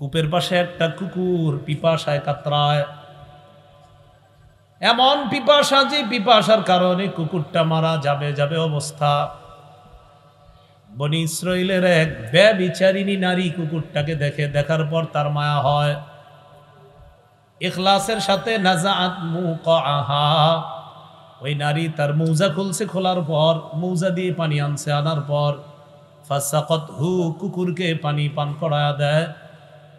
কূপের পাশে একটা কুকুর পিপাসায় কাতরায় এমন পিপাসা যে পিপাসার কারণে কুকুরটা মারা যাবে যাবে অবস্থা বনি ইসরাইলের এক ব্যবিচারিণী নারী কুকুরটাকে দেখে দেখার পর তার মায়া হয় এখলাসের সাথে নাজাত আহা ওই নারী তার মৌজা খুলছে খোলার পর মৌজা দিয়ে পানি আনছে আনার পর ফাসাকত হু কুকুরকে পানি পান করায়া দেয়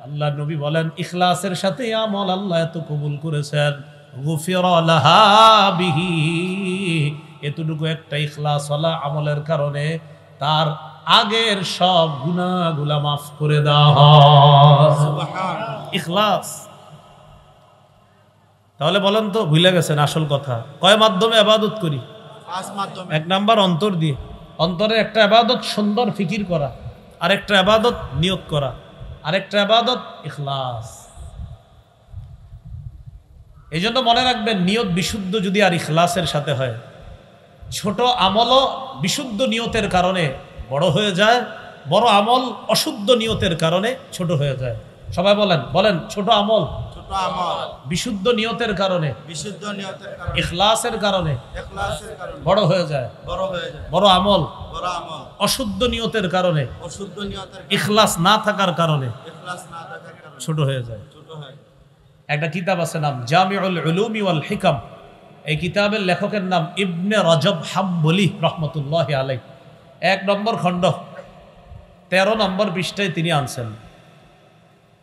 আল্লাহ নবী বলেন ইখলাসের সাথে আমল আল্লাহ এত কবুল করেছেন এতটুকু একটা ইখলাসলা আমলের কারণে তার আগের সব গুণাগুলা মাফ করে দেওয়া ইখলাস তাহলে বলেন তো ভুলে গেছেন আসল কথা কয় মাধ্যমে আবাদত করি এক নাম্বার অন্তর দিয়ে অন্তরে একটা আবাদত সুন্দর ফিকির করা আর একটা আবাদত নিয়োগ করা আরেকটা আবাদত ইখলাস এই জন্য মনে রাখবেন নিয়ত বিশুদ্ধ যদি আর ইখলাসের সাথে হয় ছোট আমলও বিশুদ্ধ নিয়তের কারণে বড় হয়ে যায় বড় আমল অশুদ্ধ নিয়তের কারণে ছোট হয়ে যায় সবাই বলেন বলেন ছোট আমল বিশুদ্ধ নিয়তের কারণে বিশুদ্ধ নিয়তের কারণে ইখলাসের কারণে ইখলাসের কারণে বড় হয়ে যায় বড় হয়ে যায় বড় আমল বড় আমল অশুদ্ধ নিয়তের কারণে অশুদ্ধ নিয়তের ইখলাস না থাকার কারণে ইখলাস না থাকার কারণে ছোট হয়ে যায় ছোট হয় একটা কিতাব আছে নাম জামিউল উলুমি ওয়াল হিকাম এই কিতাবের লেখকের নাম ইবনে রজব হাম্বলি রহমতুল্লাহ আলাই এক নম্বর খণ্ড তেরো নম্বর পৃষ্ঠায় তিনি আনছেন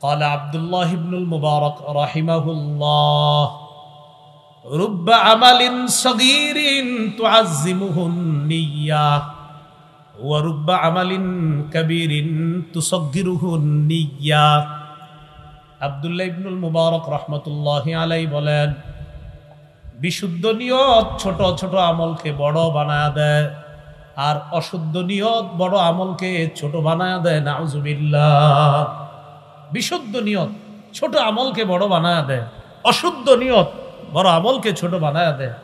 قال عبد الله بن المبارك رحمه الله رب عمل صغير تعزمه النية ورب عمل كبير تصغره النية عبد الله بن المبارك رحمة الله عليه بلان বিশুদ্ধ নিয়ত ছোট ছোট আমলকে বড় বানায় দেয় আর অশুদ্ধ নিয়ত বড় আমলকে ছোট বানায় দেয় নাউজুবিল্লাহ বিশুদ্ধ নিয়ত ছোট আমলকে বড় বানায় দেয় অশুদ্ধ নিয়ত বড় আমলকে ছোট বানায় দেয়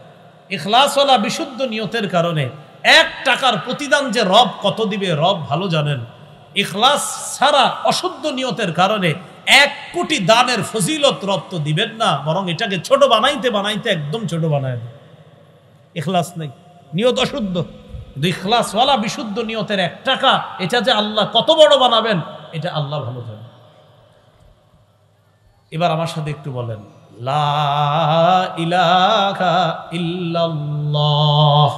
ইখলাসওয়ালা বিশুদ্ধ নিয়তের কারণে এক টাকার প্রতিদান যে রব কত দিবে রব ভালো জানেন ইখলাস ছাড়া অশুদ্ধ নিয়তের কারণে এক কোটি দানের ফজিলত রব তো দিবেন না বরং এটাকে ছোট বানাইতে বানাইতে একদম ছোট বানায় দেয় ইখলাস নেই নিয়ত অশুদ্ধ ইখলাসওয়ালা বিশুদ্ধ নিয়তের এক টাকা এটা যে আল্লাহ কত বড় বানাবেন এটা আল্লাহ ভালো জানেন এবার আমার সাথে একটু বলেন লা ইলাহা ইল্লাল্লাহ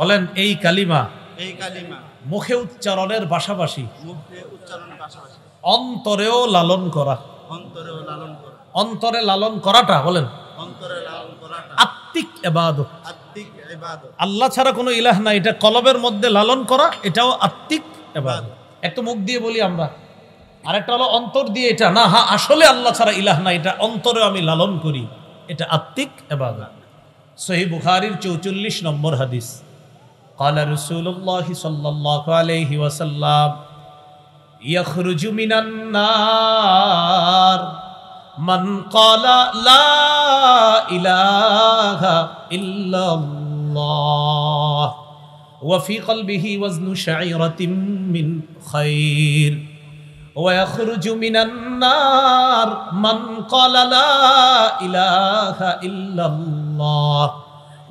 বলেন এই কালিমা এই কালিমা মুখে উচ্চারণের পাশাপাশি মুখে অন্তরেও লালন করা অন্তরেও লালন করা অন্তরে লালন করাটা বলেন অন্তরে লালন করাটা আত্মিক ইবাদত আত্মিক ইবাদত আল্লাহ ছাড়া কোনো ইলাহ নাই এটা কলবের মধ্যে লালন করা এটাও আত্মিক ইবাদত এক মুখ দিয়ে বলি আমরা আরেকটা হলো অন্তর দিয়ে এটা না হা আসলে আল্লাহ ছাড়া ইলাহ না এটা অন্তরে আমি লালন করি এটা আত্মিক এবাদান সহি বুখারির চৌচল্লিশ নম্বর হাদিস قال رسول الله صلى الله عليه وسلم يخرج من النار من قال لا وفي قلبه وزن شعيرة من خير ويخرج من النار من قال لا إله إلا الله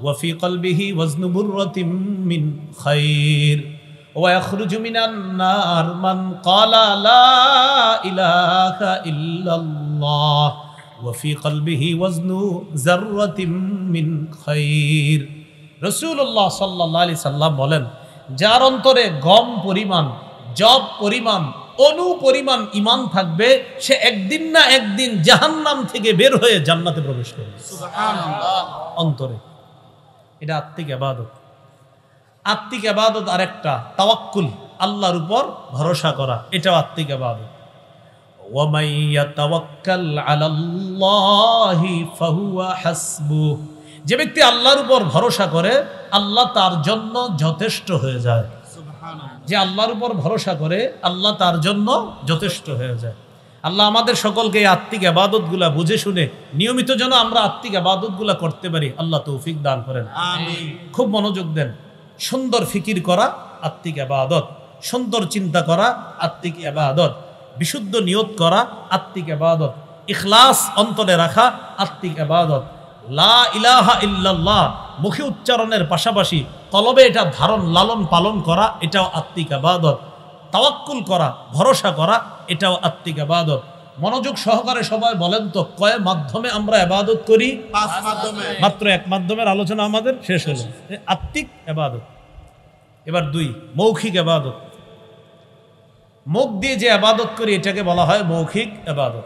وفي قلبه وزن بره من خير ويخرج من النار من قال لا إله إلا الله وفي قلبه وزن ذرة من خير রসুল্লাহ সাল্লাহ আলি সাল্লাম বলেন যার অন্তরে গম পরিমাণ জব পরিমাণ অনু পরিমাণ ইমান থাকবে সে একদিন না একদিন জাহান্নাম থেকে বের হয়ে জান্নাতে প্রবেশ করবে অন্তরে এটা আত্মিক আবাদত আত্মিক আবাদত আরেকটা তাওয়াক্কুল আল্লাহর উপর ভরসা করা এটাও আত্মিক আবাদত ওয়ামাইয়া তাওয়াক্কাল আলাল্লাহি ফাহুয়া হাসবুহু যে ব্যক্তি আল্লাহর উপর ভরসা করে আল্লাহ তার জন্য যথেষ্ট হয়ে যায় যে আল্লাহর উপর ভরসা করে আল্লাহ তার জন্য যথেষ্ট হয়ে যায় আল্লাহ আমাদের সকলকে এই আত্মিক গুলা বুঝে শুনে নিয়মিত যেন আমরা আত্মিক গুলা করতে পারি আল্লাহ তৌফিক দান করেন খুব মনোযোগ দেন সুন্দর ফিকির করা আত্মিক আবাদত সুন্দর চিন্তা করা আত্মিক আবাদত বিশুদ্ধ নিয়ত করা আত্মিক আবাদত ইখলাস অন্তরে রাখা আত্মিক আবাদত লা ইলাহা ইল্লাল্লাহ মুখে উচ্চারণের পাশাপাশি তলবে এটা ধারণ লালন পালন করা এটাও আত্মিক আবাদত তাওয়াক্কুল করা ভরসা করা এটাও আত্মিক আবাদত মনোযোগ সহকারে সবাই বলেন তো কয় মাধ্যমে আমরা আবাদত করি মাত্র এক মাধ্যমের আলোচনা আমাদের শেষ হল আত্মিক আবাদত এবার দুই মৌখিক আবাদত মুখ দিয়ে যে আবাদত করি এটাকে বলা হয় মৌখিক আবাদত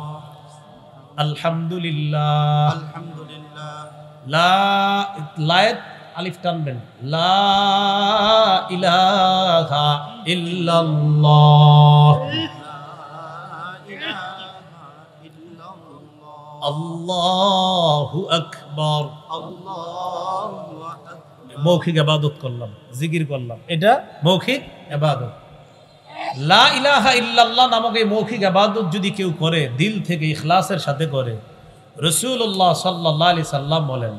আলহামদুলিল্লাহ আলহামদুলিল্লাহ মৌখিক আবাদত করলাম জিকির করলাম এটা মৌখিক আবাদত লা ইলাহা ইল্লাল্লাহ নামক এই মৌখিক আবাদত যদি কেউ করে দিল থেকে ইখলাসের সাথে করে রসুল্লাহ সাল্লাহ আলি সাল্লাম বলেন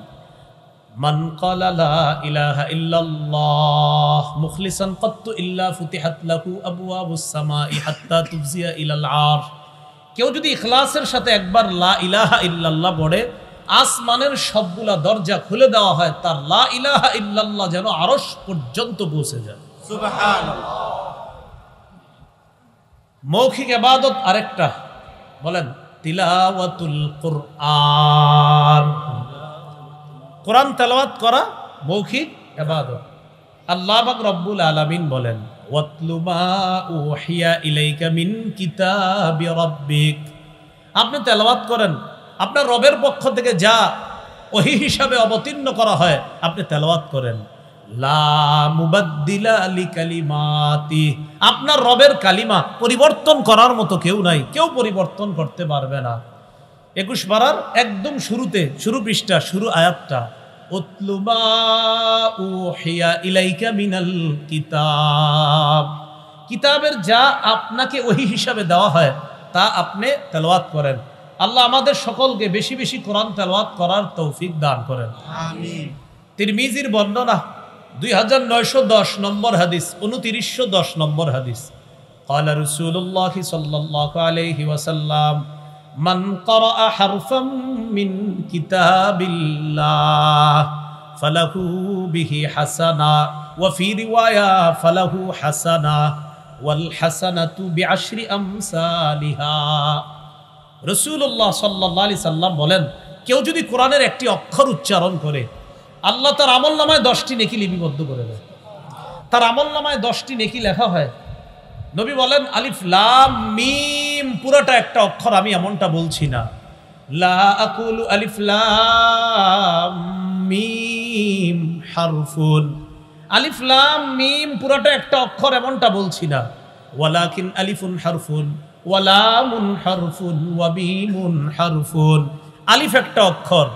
কেউ যদি ইখলাসের সাথে একবার লা ইলাহা ইল্লাল্লাহ পড়ে আসমানের সবগুলা দরজা খুলে দেওয়া হয় তার লা ইলাহা ইল্লাল্লাহ যেন আরস পর্যন্ত পৌঁছে যায় মৌখিক আবাদত আরেকটা বলেন তিলাওয়াতুল কোরআন কোরআন তেলাওয়াত করা মৌখিক আবাদত আল্লাহ পাক রব্বুল আলামিন বলেন ওয়াতলুমা আপনি তেলাওয়াত করেন আপনার রবের পক্ষ থেকে যা ওহি হিসাবে অবতীর্ণ করা হয় আপনি তেলাওয়াত করেন আপনার রবের কালিমা পরিবর্তন করার মতো কেউ নাই কেউ পরিবর্তন করতে পারবে না একুশ পাড়ার একদম শুরুতে শুরু পৃষ্ঠা শুরু আয়াতটা ইলাইকা মিনাল কিতাব কিতাবের যা আপনাকে ওই হিসাবে দেওয়া হয় তা আপনি তেলওয়াত করেন আল্লাহ আমাদের সকলকে বেশি বেশি কোরআন তেলওয়াত করার তৌফিক দান করেন মিজির বর্ণনা রসুল্লাহ সাল্লাহ সাল্লাম বলেন কেউ যদি কোরআনের একটি অক্ষর উচ্চারণ করে আল্লাহ তার আমল নামায় দশটি নেকি লিপিবদ্ধ করে দেয় তার আমল নামায় দশটি নেকি লেখা হয় নবী বলেন আলিফ লাম মিম পুরোটা একটা অক্ষর আমি এমনটা বলছি না লা আকুল আলিফ লাম মিম হারফুন আলিফ লাম মিম পুরোটা একটা অক্ষর এমনটা বলছি না ওয়ালাকিন আলিফুন হারফুন ওয়ালামুন হারফুন ওয়াবিমুন হারফুন আলিফ একটা অক্ষর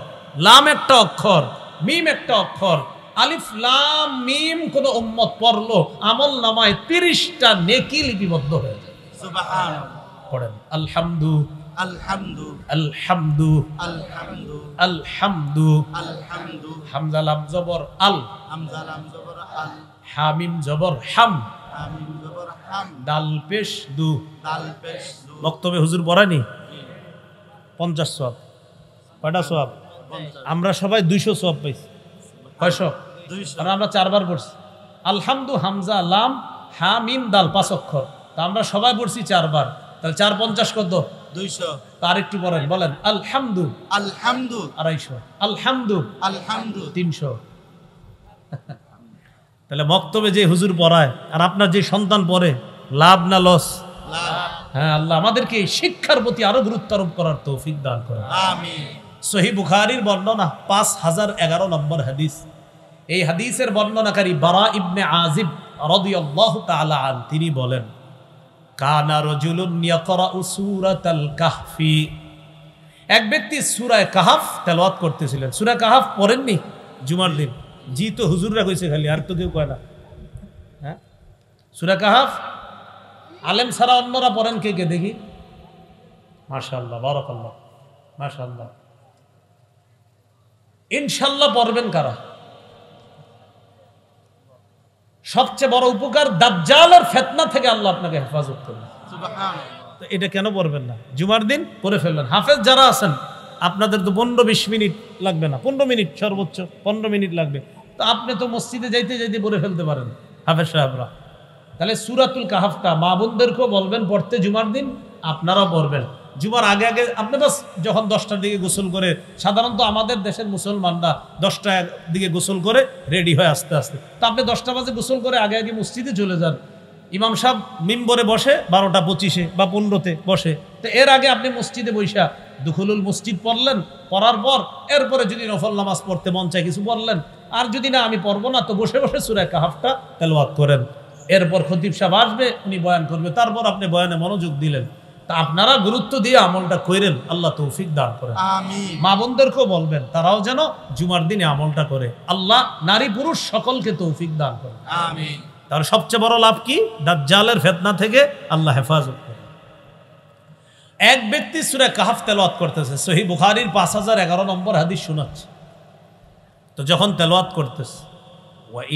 লাম একটা অক্ষর মিম একটা অক্ষর আলিফ লাম মিম কোন উম্মত পড়লো আমল নামায় তিরিশটা নেকি লিপিবদ্ধ হয়ে যায় পড়েন আলহামদু আলহামদু আলহামদু আলহামদু আলহামদু আলহামদু জবর আল জবর আল হামিম জবর হাম হামিম জবর হাম দাল পেশ দু দাল পেশ দু হুজুর বরানি পঞ্চাশ সোয়াব কয়টা সোয়াব আমরা সবাই দুইশো সব পাইছি কয়শো আর আমরা চারবার পড়ছি আলহামদু হামজা লাম হামিম দাল পাঁচ অক্ষর তা আমরা সবাই পড়ছি চারবার তাহলে চার পঞ্চাশ কত দুইশো একটু বলেন আলহামদু আলহামদু আড়াইশো আলহামদু আলহামদু তিনশো তাহলে যে হুজুর পড়ায় আর আপনার যে সন্তান পড়ে লাভ না লস হ্যাঁ আল্লাহ আমাদেরকে শিক্ষার প্রতি আরো গুরুত্ব আরোপ করার তৌফিক দান করে আমিন সহি বুখারির বর্ণনা পাঁচ হাজার এগারো নম্বর হাদিস এই হাদিসের বর্ণনাকারী বারা ইবনে আজিব রদিয়াল্লাহ তাআলা আন তিনি বলেন কানা রজুলুন ইয়াকরাউ সূরাতাল কাহফি এক ব্যক্তি সূরায় কাহাফ তেলাওয়াত করতেছিলেন সূরা কাহাফ পড়েননি জুমার দিন জি তো হুজুররা কইছে খালি আর তো কেউ কয় না হ্যাঁ সুরা কাহাফ আলেম সারা অন্যরা পড়েন কে কে দেখি মাশাআল্লাহ বারাকাল্লাহ মাশাআল্লাহ ইনশাল্লাহ পড়বেন কারা সবচেয়ে বড় উপকার দাজ্জাল আর ফেতনা থেকে আল্লাহ আপনাকে হেফাজত করবেন এটা কেন পড়বেন না জুমার দিন পরে ফেলবেন হাফেজ যারা আছেন আপনাদের তো পনেরো বিশ মিনিট লাগবে না পনেরো মিনিট সর্বোচ্চ পনেরো মিনিট লাগবে তো আপনি তো মসজিদে যাইতে যাইতে পড়ে ফেলতে পারেন হাফেজ সাহেবরা তাহলে সুরাতুল কাহাফটা মা বোনদেরকেও বলবেন পড়তে জুমার দিন আপনারাও পড়বেন জুমার আগে আগে আপনি বাস যখন দশটার দিকে গোসল করে সাধারণত আমাদের দেশের মুসলমানরা দশটার দিকে গোসল করে রেডি হয় আস্তে আস্তে তো আপনি দশটা বাজে গোসল করে আগে আগে মসজিদে চলে যান ইমাম সাহেব মিম্বরে বসে বারোটা পঁচিশে বা পনেরোতে বসে তো এর আগে আপনি মসজিদে বৈশা দুখুলুল মসজিদ পড়লেন পড়ার পর এরপরে যদি নফল নামাজ পড়তে মন চায় কিছু পড়লেন আর যদি না আমি পড়বো না তো বসে বসে সুরায় কাহাফটা তেলওয়াত করেন এরপর খতিব সাহেব আসবে উনি বয়ান করবে তারপর আপনি বয়ানে মনোযোগ দিলেন তা আপনারা গুরুত্ব দিয়ে আমলটা করেন আল্লাহ তৌফিক দান করেন মা বোনদেরকেও বলবেন তারাও যেন জুমার দিনে আমলটা করে আল্লাহ নারী পুরুষ সকলকে তৌফিক দান করেন তার সবচেয়ে বড় লাভ কি দাজ্জালের ফেতনা থেকে আল্লাহ হেফাজত করে এক ব্যক্তি সুরে কাহাফ তেলোয়াত করতেছে সহি বুখারির পাঁচ হাজার এগারো নম্বর হাদিস শোনাচ্ছে তো যখন তেলোয়াত করতেছে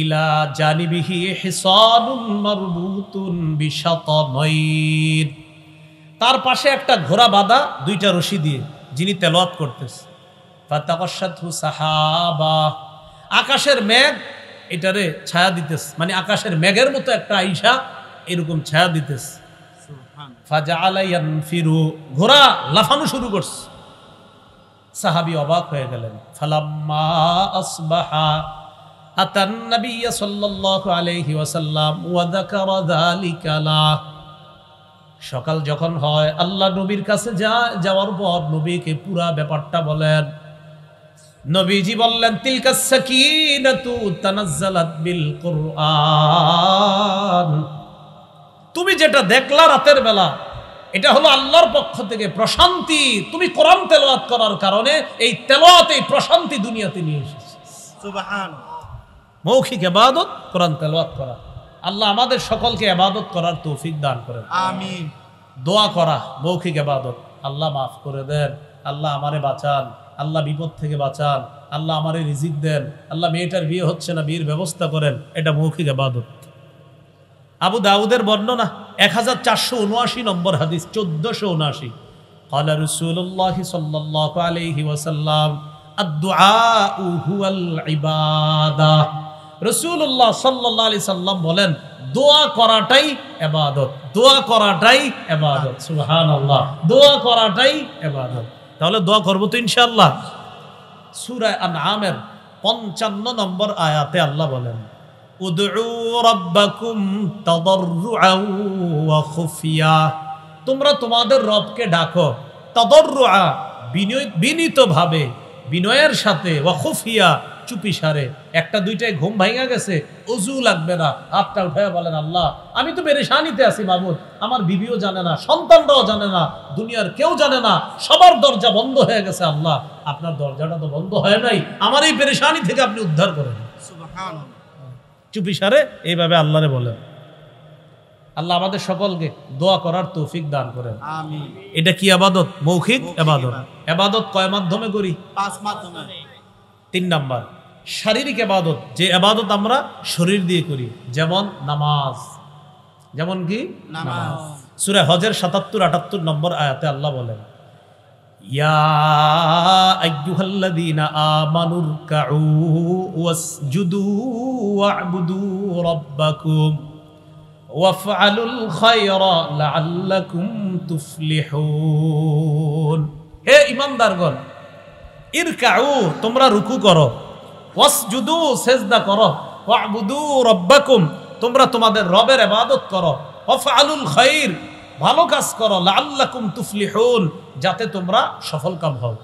ইলা جانبه حصان مربوط بشطمين তার পাশে একটা ঘোড়া বাঁধা দুইটা রশি দিয়ে যিনি তেলোয়াত করতেছে সাহাবা আকাশের মেঘ এটারে ছায়া দিতেছে মানে আকাশের মেঘের মতো একটা আইসা এরকম ছায়া দিতেছে ঘোড়া লাফানো শুরু করছে সাহাবি অবাক হয়ে গেলেন ফালাম্মা আসবাহা আলাইহি ওয়াসাল্লাম ওয়া যাকারা সকাল যখন হয় আল্লাহ নবীর কাছে যা যাওয়ার পর নবীকে পুরা ব্যাপারটা বলেন নবীজি বললেন তিলকা সাকিনাতু তানাজ্জালাত বিল কুরআন তুমি যেটা দেখলা রাতের বেলা এটা হলো আল্লাহর পক্ষ থেকে প্রশান্তি তুমি কোরআন তেলাওয়াত করার কারণে এই তেলাওয়াত এই প্রশান্তি দুনিয়াতে নিয়ে এসেছে সুবহান মৌখিক ইবাদত কোরআন তেলাওয়াত করা আল্লাহ আমাদের সকলকে আবাদত করার তৌফিক দান করেন আমিন দোয়া করা মৌখিক আবাদত আল্লাহ মাফ করে দেন আল্লাহ আমারে বাঁচান আল্লাহ বিপদ থেকে বাঁচান আল্লাহ আমারে রিজিক দেন আল্লাহ মেয়েটার বিয়ে হচ্ছে না বিয়ের ব্যবস্থা করেন এটা মৌখিক আবাদত আবু দাউদের বর্ণনা এক হাজার চারশো উনআশি নম্বর হাদিস চোদ্দশো উনআশি কলা রসুল্লাহ সাল্লাহ আলহি ওয়াসাল্লাম আদুআ ইবাদা রসুল্লাহ সাল্লাহ আলি সাল্লাম বলেন দোয়া করাটাই এবাদত দোয়া করাটাই এবাদত সুহান আল্লাহ দোয়া করাটাই এবাদত তাহলে দোয়া করবো তো ইনশাল্লাহ সুরায় আন আমের পঞ্চান্ন নম্বর আয়াতে আল্লাহ বলেন তোমরা তোমাদের রবকে ডাকো তদর্রুয়া বিনীত ভাবে বিনয়ের সাথে ওয়া চুপি সারে একটা দুইটায় ঘুম ভাঙা গেছে অজু লাগবে না হাতটা উঠে বলেন আল্লাহ আমি তো বেড়ে পেরেশানিতে আছি বাবুদ আমার বিবিও জানে না সন্তানরাও জানে না দুনিয়ার কেউ জানে না সবার দরজা বন্ধ হয়ে গেছে আল্লাহ আপনার দরজাটা তো বন্ধ হয় নাই আমার এই পেরেশানি থেকে আপনি উদ্ধার করেন চুপি সারে এইভাবে আল্লাহরে বলেন আল্লাহ আমাদের সকলকে দোয়া করার তৌফিক দান করেন এটা কি আবাদত মৌখিক আবাদত আবাদত কয় মাধ্যমে করি পাঁচ মাধ্যমে তিন নাম্বার শারীরিক আবাদত যে আবাদত আমরা শরীর দিয়ে করি যেমন নামাজ যেমন কি নামাজ সুরে হজের সাতাত্তর আটাত্তর নম্বর আয়াতে আল্লাহ বলেন হে ইমানদারগণ ইরকাউ তোমরা রুকু করো ওয়াসজুদু সেজদা করো ওয়াবুদু রব্বাকুম তোমরা তোমাদের রবের ইবাদত করো ওয়াফআলুল খাইর ভালো কাজ করো লাআল্লাকুম তুফলিহুন যাতে তোমরা সফলকাম হও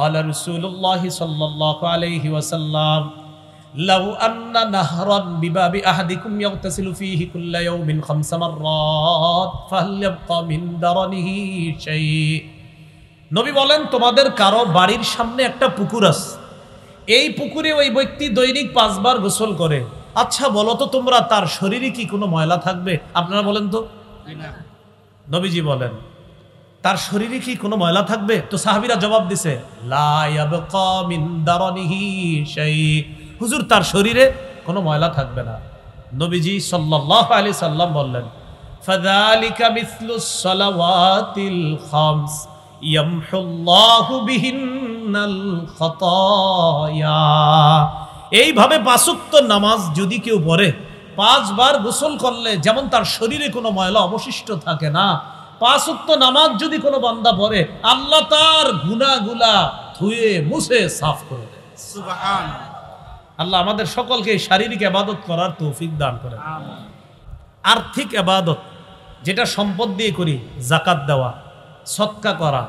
قال رسول الله صلى الله عليه وسلم لو أن نهرا بباب أحدكم يغتسل فيه كل يوم خمس مرات فهل يبقى من درنه شيء নবী বলেন তোমাদের কারো বাড়ির সামনে একটা পুকুর আছে এই পুকুরে ওই ব্যক্তি দৈনিক পাঁচবার গোসল করে আচ্ছা বলো তো তোমরা তার শরীরে কি কোনো ময়লা থাকবে আপনারা বলেন তো নবীজি বলেন তার শরীরে কি কোনো ময়লা থাকবে তো সাহাবিরা জবাব দিছে হুজুর তার শরীরে কোনো ময়লা থাকবে না নবীজি সাল্লাহ আলি সাল্লাম বললেন ফদালিকা মিসলু সালাওয়াতিল খামস এইভাবে পাঁচক্ত নামাজ যদি কেউ পড়ে পাঁচবার গোসল করলে যেমন তার শরীরে কোনো ময়লা অবশিষ্ট থাকে না পাঁচক্ত নামাজ যদি কোনো বান্দা পড়ে আল্লাহ তার গুনাগুলা ধুয়ে মুছে সাফ করে আল্লাহ আমাদের সকলকে শারীরিক আবাদত করার তৌফিক দান করে আর্থিক আবাদত যেটা সম্পদ দিয়ে করি জাকাত দেওয়া সৎকা করা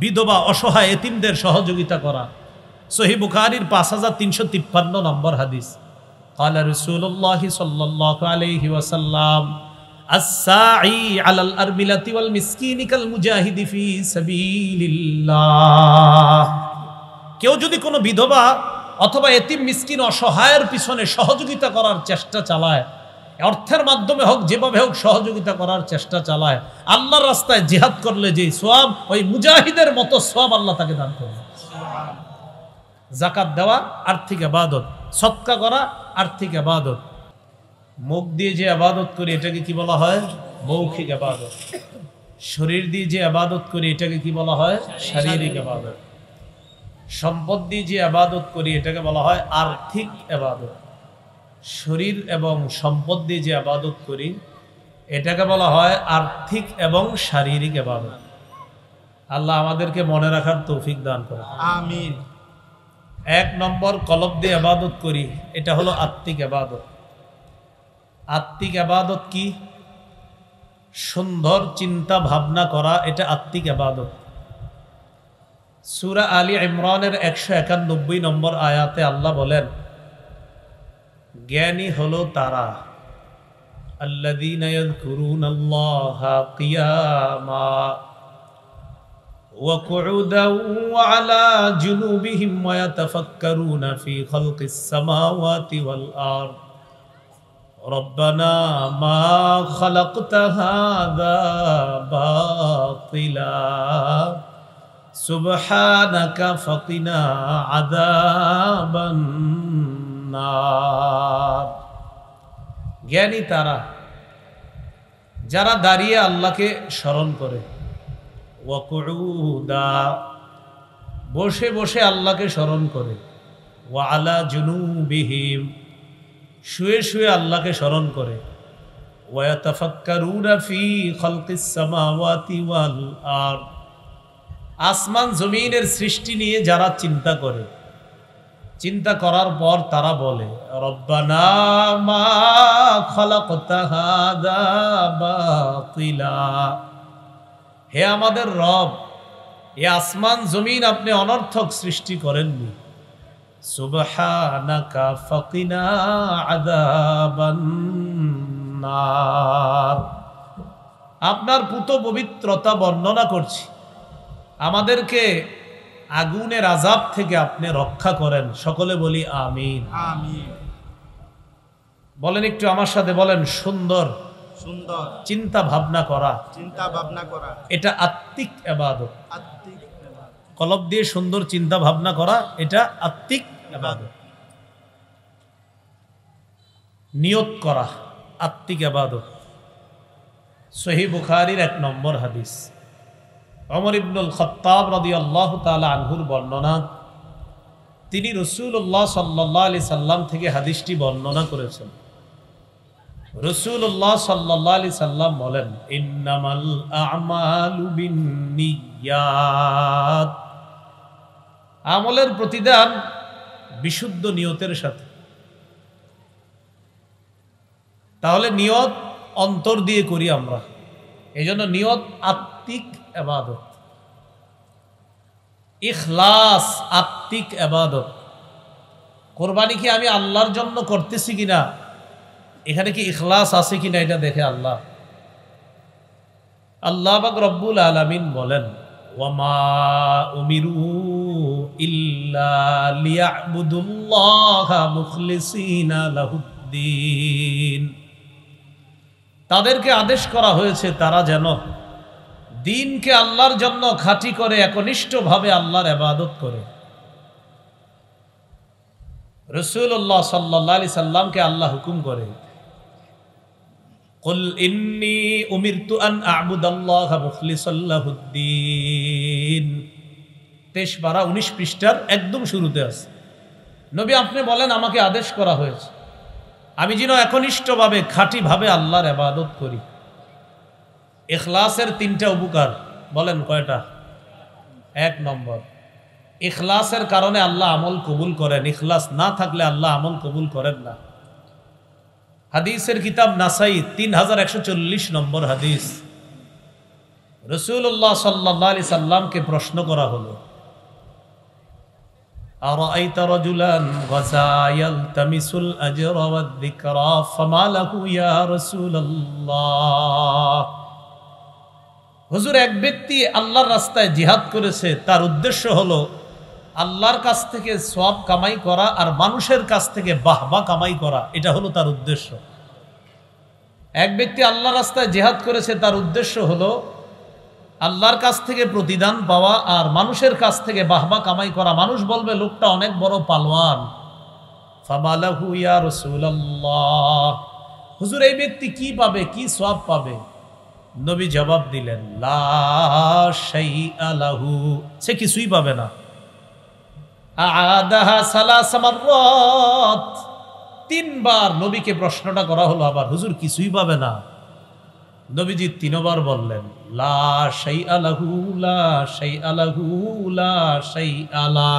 বিধবা অসহায় এতিমদের সহযোগিতা করা সহি বুখারির পাঁচ হাজার তিনশো তিপ্পান্ন নম্বর হাদিস قال رسول الله صلى কেউ যদি কোনো বিধবা অথবা এতিম মিসকিন অসহায়ের পিছনে সহযোগিতা করার চেষ্টা চালায় অর্থের মাধ্যমে হোক যেভাবে হোক সহযোগিতা করার চেষ্টা চালায় আল্লাহর রাস্তায় জিহাদ করলে যে সোয়াব ওই মুজাহিদের মতো সোয়াব আল্লাহ তাকে দান করবে জাকাত দেওয়া আর্থিক আবাদত সৎকা করা আর্থিক আবাদত মুখ দিয়ে যে আবাদত করি এটাকে কি বলা হয় মৌখিক আবাদত শরীর দিয়ে যে আবাদত করি এটাকে কি বলা হয় শারীরিক আবাদত সম্পদ দিয়ে যে আবাদত করি এটাকে বলা হয় আর্থিক আবাদত শরীর এবং সম্পদ দিয়ে যে আবাদত করি এটাকে বলা হয় আর্থিক এবং শারীরিক আবাদত আল্লাহ আমাদেরকে মনে রাখার তৌফিক দান করে আমিন এক নম্বর কলব দিয়ে আবাদত করি এটা হলো আত্মিক আবাদত আত্মিক আবাদত কি সুন্দর চিন্তা ভাবনা করা এটা আত্মিক আবাদত সুরা আলী ইমরানের একশো একানব্বই নম্বর আয়াতে আল্লাহ বলেন জ্ঞানী হলো তারা الذين يذكرون الله قياما وقعودا وعلى جنوبهم ويتفكرون في خلق السماوات والأرض ربنا ما خلقت هذا باطلا سبحانك فقنا عذاب النار জ্ঞানী তারা যারা দাঁড়িয়ে আল্লাহকে স্মরণ করে ওয়া বসে বসে আল্লাহকে স্মরণ করে ওয়া আলা বিহিম শুয়ে শুয়ে আল্লাহকে স্মরণ করে ওয়াতাফাক্কারুনা ফি খালকিস সামাওয়াতি ওয়াল আর আসমান জমিনের সৃষ্টি নিয়ে যারা চিন্তা করে চিন্তা করার পর তারা বলে হে আমাদের রব এ আসমান জমিন আপনি অনর্থক সৃষ্টি করেননি ফাকিনা আপনার পুত পবিত্রতা বর্ণনা করছি আমাদেরকে আগুনের আজাব থেকে আপনি রক্ষা করেন সকলে বলি আমিন বলেন একটু আমার সাথে বলেন সুন্দর সুন্দর চিন্তা ভাবনা করা চিন্তা ভাবনা করা এটা আত্মিক আবাদত আত্মিক কলব দিয়ে সুন্দর চিন্তা ভাবনা করা এটা আত্মিক আবাদত নিয়ত করা আত্মিক আবাদত সহি বুখারির এক নম্বর হাদিস অমর ইবনুল খত্তাব রদি আল্লাহ তালা আনহুর বর্ণনা তিনি রসুল্লাহ সাল্লাহ আলি সাল্লাম থেকে হাদিসটি বর্ণনা করেছেন রসুল্লাহ সাল্লাহ আলি সাল্লাম বলেন ইন্নামাল আমালু আমলের প্রতিদান বিশুদ্ধ নিয়তের সাথে তাহলে নিয়ত অন্তর দিয়ে করি আমরা এই জন্য নিয়ত আত্মিক এবাদত ইখলাস আত্মিক এবাদত কোরবানি কি আমি আল্লাহর জন্য করতেছি কিনা এখানে কি ইখলাস আছে কিনা এটা দেখে আল্লাহ আল্লাহ বাক রব্বুল আলমিন বলেন ওয়ামা তাদেরকে আদেশ করা হয়েছে তারা যেন দিনকে আল্লাহর জন্য খাঁটি করে একনিষ্ঠভাবে আল্লাহর আবাদত করে রসুল্লাহ সাল্লি সাল্লামকে আল্লাহ হুকুম করে قل إني أمرت أن أعبد الله مخلصا له الدين তেইশ পারা উনিশ পৃষ্ঠার একদম শুরুতে আছে নবী আপনি বলেন আমাকে আদেশ করা হয়েছে আমি যেন একনিষ্ঠভাবে খাঁটিভাবে আল্লাহর আবাদত করি এখলাসের তিনটা উপকার বলেন কয়টা এক নম্বর ইখলাসের কারণে আল্লাহ আমল কবুল করেন ইখলাস না থাকলে আল্লাহ আমল কবুল করেন না হাদিসের কিতাব নাসাই তিন হাজার একশো চল্লিশ নম্বর হাদিস রসুল্লাহ সাল্লাহ আলি সাল্লামকে প্রশ্ন করা হলো আর رجلا غزا يلتمس الأجر والذكرى فما হুজুর এক ব্যক্তি আল্লাহর রাস্তায় জিহাদ করেছে তার উদ্দেশ্য হলো আল্লাহর কাছ থেকে সব কামাই করা আর মানুষের কাছ থেকে বাহবা কামাই করা এটা হলো তার উদ্দেশ্য এক ব্যক্তি আল্লাহ রাস্তায় জেহাদ করেছে তার উদ্দেশ্য হলো আল্লাহর কাছ থেকে প্রতিদান পাওয়া আর মানুষের কাছ থেকে বাহবা কামাই করা মানুষ বলবে লোকটা অনেক বড় পালোয়ান ফামালাহু ইয়া রসুল্লাহ হুজুর এই ব্যক্তি কি পাবে কি সব পাবে নবী জবাব দিলেন আলাহু সে কিছুই পাবে না তিনবার নবীকে প্রশ্নটা করা হলো আবার হুজুর কিছুই পাবে না নবীজি তিনবার বললেন লা আলাহু লা আলাহু লা আলা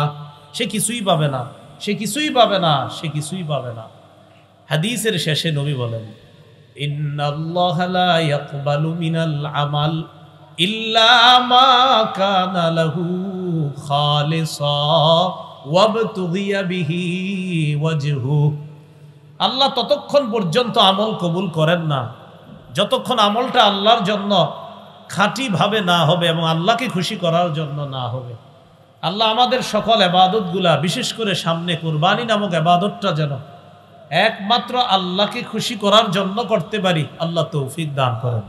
সে কিছুই পাবে না সে কিছুই পাবে না সে কিছুই পাবে না হাদিসের শেষে নবী বলেন ইন্নাল্লাহ লা ইয়াকবালু আমাল ইল্লা মা কানা লাহু খালিসা ওয়াজহু আল্লাহ ততক্ষণ পর্যন্ত আমল কবুল করেন না যতক্ষণ আমলটা আল্লাহর জন্য খাঁটিভাবে না হবে এবং আল্লাহকে খুশি করার জন্য না হবে আল্লাহ আমাদের সকল আবাদতগুলা বিশেষ করে সামনে কোরবানি নামক আবাদতটা যেন একমাত্র আল্লাহকে খুশি করার জন্য করতে পারি আল্লাহ তৌফিক দান করেন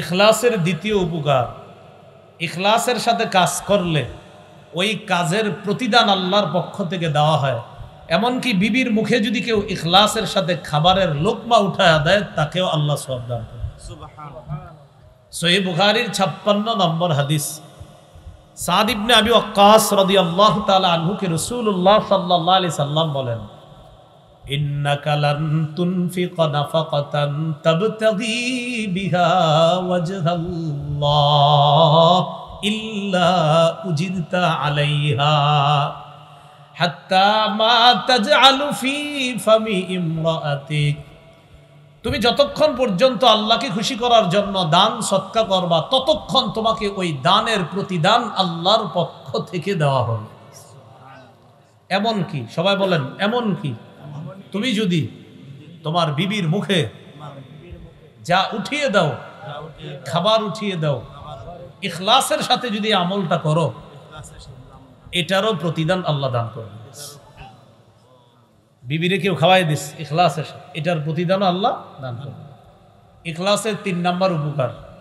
ইখলাসের দ্বিতীয় উপকার ইখলাসের সাথে কাজ করলে ওই কাজের প্রতিদান আল্লাহর পক্ষ থেকে দেওয়া হয় এমনকি বিবির মুখে যদি কেউ ইখলাসের সাথে খাবারের লোকমা উঠায় দেয় তাকেও আল্লাহ সব দান করেন সহি বুখারির ছাপ্পান্ন নম্বর হাদিস সাদিবনে আবি অক্কাস রদি আল্লাহ তালা আনহুকে রসুল্লাহ সাল্লাহ আলি সাল্লাম বলেন إنك لن تنفق نفقة تبتغي بها وجه الله إلا أجرت عليها حتى ما تجعل في فم امرأتك তুমি যতক্ষণ পর্যন্ত আল্লাহকে খুশি করার জন্য দান সৎকা করবা ততক্ষণ তোমাকে ওই দানের প্রতিদান আল্লাহর পক্ষ থেকে দেওয়া হবে এমন কি সবাই বলেন এমন কি তুমি যদি তোমার বিবির মুখে যা উঠিয়ে দাও খাবার উঠিয়ে দাও ইখলাসের সাথে যদি আমলটা করো এটারও প্রতিদান আল্লাহ দান করবে বিবিরে কেউ খাওয়াই দিস ইখলাসের সাথে এটার প্রতিদানও আল্লাহ দান করবে ইখলাসের তিন নাম্বার উপকার